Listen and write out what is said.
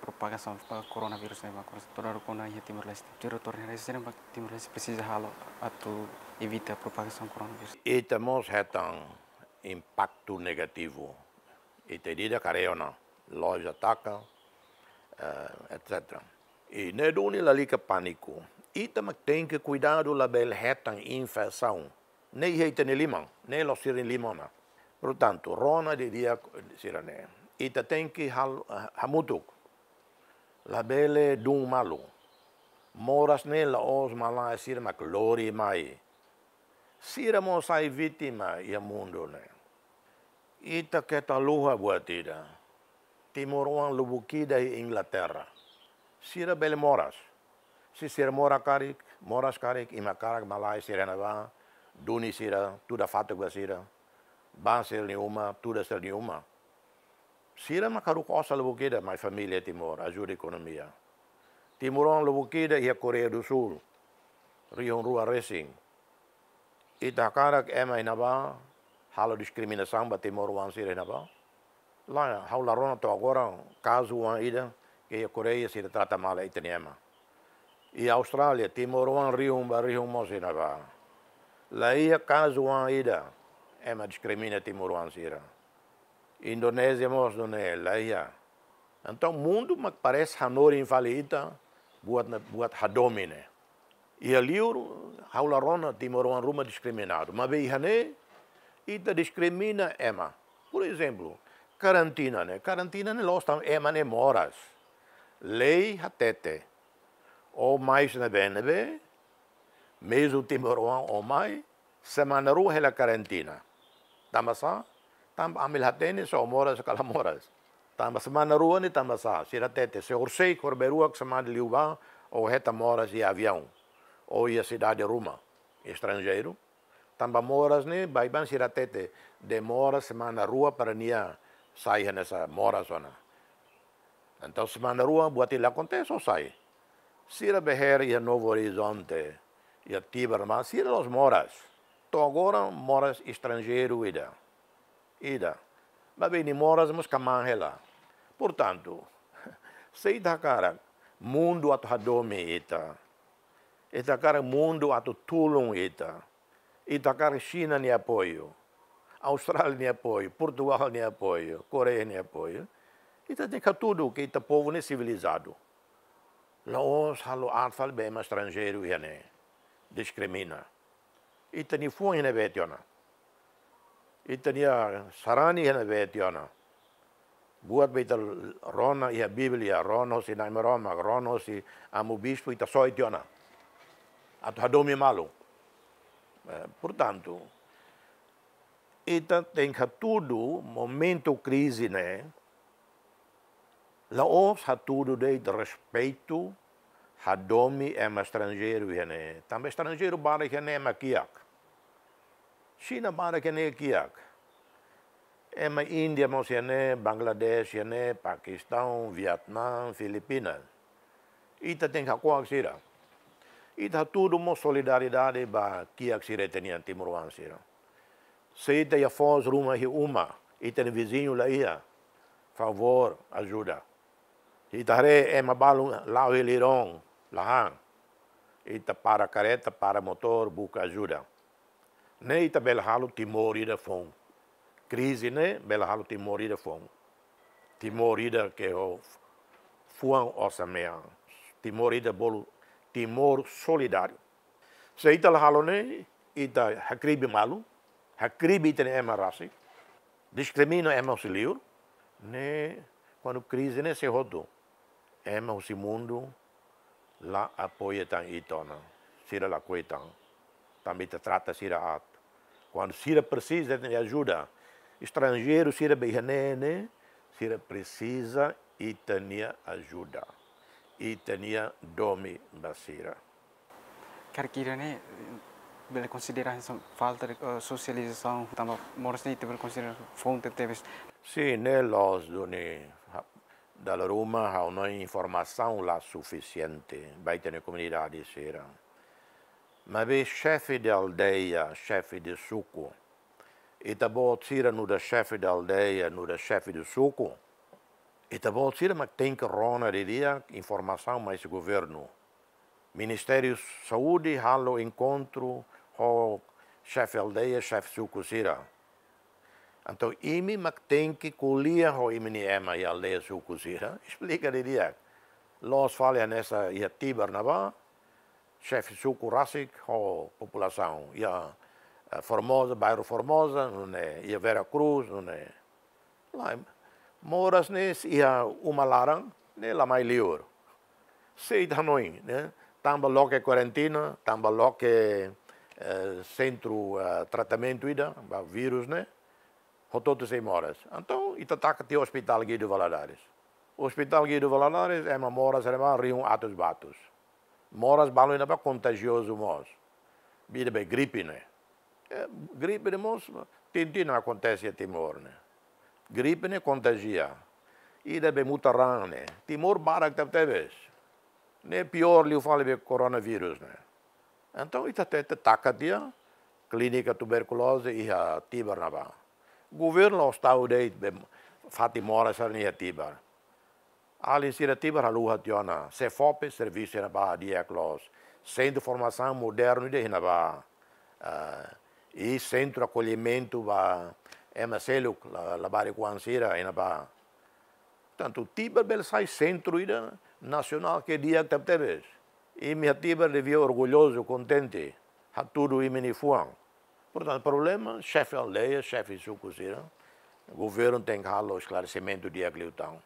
propagação do coronavírus né mas toda a cona Timor Leste tiro torneira esse né Timor Leste precisa halo atu evitar a propagação coronavírus e temos retan impacto negativo e terida careona loja ataca uh, eh, etc e não é dole ali que pânico e também tem que cuidar do label retan infecção nem reita nem limão nem lo sirin limona portanto rona diria sirane e tem que halo eh, hamutuk labele dung malu. Moras ne la os mala e sir ma glory mai. Sira mo sai vittima ia mundo ne. Ita keta luha buat ida. Timur uang lubuki dari e Inglaterra. Sira bele moras. Si sir mora karik, moras karik, ima karak malai sirena ba, duni sira, tuda fatuk ba sira, ban sir ni uma, tuda sir ni uma. Sira makaruk asal lebu kita, my family Timur, azur ekonomi ya. Timur orang lebu kita, ia Korea do Sul, riung ruar racing. Itah karak ema inapa, halo diskriminasi sang bat Timur orang sira inapa. Lain, hau larona tu agora, kasu orang ida, ia Korea sira trata malah itu ni ema. I Australia, Timur orang riung bar riung mas inapa. Lain ia kasu orang ida, ema diskriminasi Timur orang sira. Indonésia Mosdonela, é? ia. Então, o mundo me parece Hanor invalida, buat, buat hadomine. Né? E ali, é haularona timoruan ruma discriminado. Mas bem, hané, ita discrimina ema. Por exemplo, quarantina, né? Quarantina, né? Los tam ema ne né, moras. Lei hatete. Ou mais ne né, benebe, mesmo timoruan ou mais, semana ruhe é la quarantina. Tamasa? Tá também amil hateni so moras so moras também semana rua ni também sa siratete tete se orsei corberua que semana liuba ou reta moras e avião ou ia cidade ruma estrangeiro também moras ni baiban siratete de demora semana rua para nia sair nessa moras zona então semana rua buat ele acontece ou sai sira beher ia novo horizonte ia tibar mas sira os moras então agora moras estrangeiro ida ida. mas bem, moras siamo scammange Portanto, se ita cara, mundo ato hadome ita. Ita cara mundo ato tulung ita. Ita cara China ne apoio. Austrália ne apoio, Portugal ne apoio, Coreia ne apoio. Ita tem que tudo que ita povo ne é civilizado. Laos halo atfal bem estrangeiro ne é. discrimina. Ita ni fuin ne né, betiona. Ήταν sarani 40 είχαν βέτειωνα. Buat beita rona ia Biblia ronos i naime Roma ronos i amu bispo ita soitiona. Ato hadomi malu. Eh, portanto, ita tem tudo momento crise né. Laos ha tudo de respeito hadomi é estrangeiro né. Também estrangeiro bara que né maquiac. Siinä mä ainakin ne É En mä India, mä ne, Bangladesh, ne, é né, paquistão Vietnam, Filipinas. Ita tem que acuar E Ita tudo mo solidariedade ba kiak sira tenian timuruan sira. Se ita ia foz ruma hi uma, ita ne vizinho lá ia. Favor, ajuda. Ita re é ma balu lá o eliron, lá. Ita para careta, para motor, busca ajuda. Ne ita belhalo Timorida ida fon. Crise ne belhalo Timorida ida fon. Timor que o fuan osamea. Timor ida bolo timor solidário. Se ita belhalo ne ita hakribi malu. Hakribi ita ne ema rasi. Discrimina ema auxiliar. Ne quando crise ne se rodou. Ema o mundo lá apoia tan itona. Sira la coitan. Também te trata sira at. Quando Cira precisa de ajuda estrangeiro, Cira Beijanene, Cira precisa e tinha ajuda. E tinha dome Basira. Carquirane, bela consideração falta de eh, socialização, também morse te bela consideração fonte teves. Sim, né, nós doni da Roma há uma informação lá suficiente, vai ter comunidade, será. Mas chefe de aldeia, chefe de suco, e também tira no da chefe de aldeia, no da chefe de suco, e também tira, que tem que rona de dia informação mais governo. Ministério de Saúde, halo encontro com chefe aldeia, chefe suco, tira. Então, imi mas tem que colher o imi ema e aldeia suco, tira. Explica de dia. Nós falamos nessa Iatibar, não chefe Suco Rassic, a população, ia eh, Formosa, bairro Formosa, não é, e a Vera Cruz, não é. Lá, moras nesse, né? e uma larang, né, lá mais lior. Sei da noite, né? Tamba logo é quarentena, tamba logo é eh, centro de eh, tratamento ida, vírus, né? Rototo sem moras. Então, e ataca o hospital Guido Valadares. O hospital Guido Valadares é uma moras, é uma rium atos batos. Moras balonina contagioso mos. Bide be gripe, né? É, gripe de mos, tintin não acontece a Timor, né? Gripe ne contagia. Ida be mutarran, né? Timor barak da tebes. Ne pior lhe fala be coronavírus, né? Então, isso até taca dia, clínica tuberculose e a Tibar na Governo está o deito, Fatimora, essa iniciativa. Administrativa Raluhationa, CEFOP, Serviço Inabá, Diaclos, Centro de Formação Moderno de Inabá, uh, eh, e Centro de Acolhimento da MCLU, la Baricuancira, Inabá. Portanto, Tiber Bel sai centro nacional que dia que teves. E minha Tiber devia orgulhoso, contente, a tudo e minifuan. Portanto, problema, chefe aldeia, chefe sucusira, governo tem que esclarecimento de aglutão.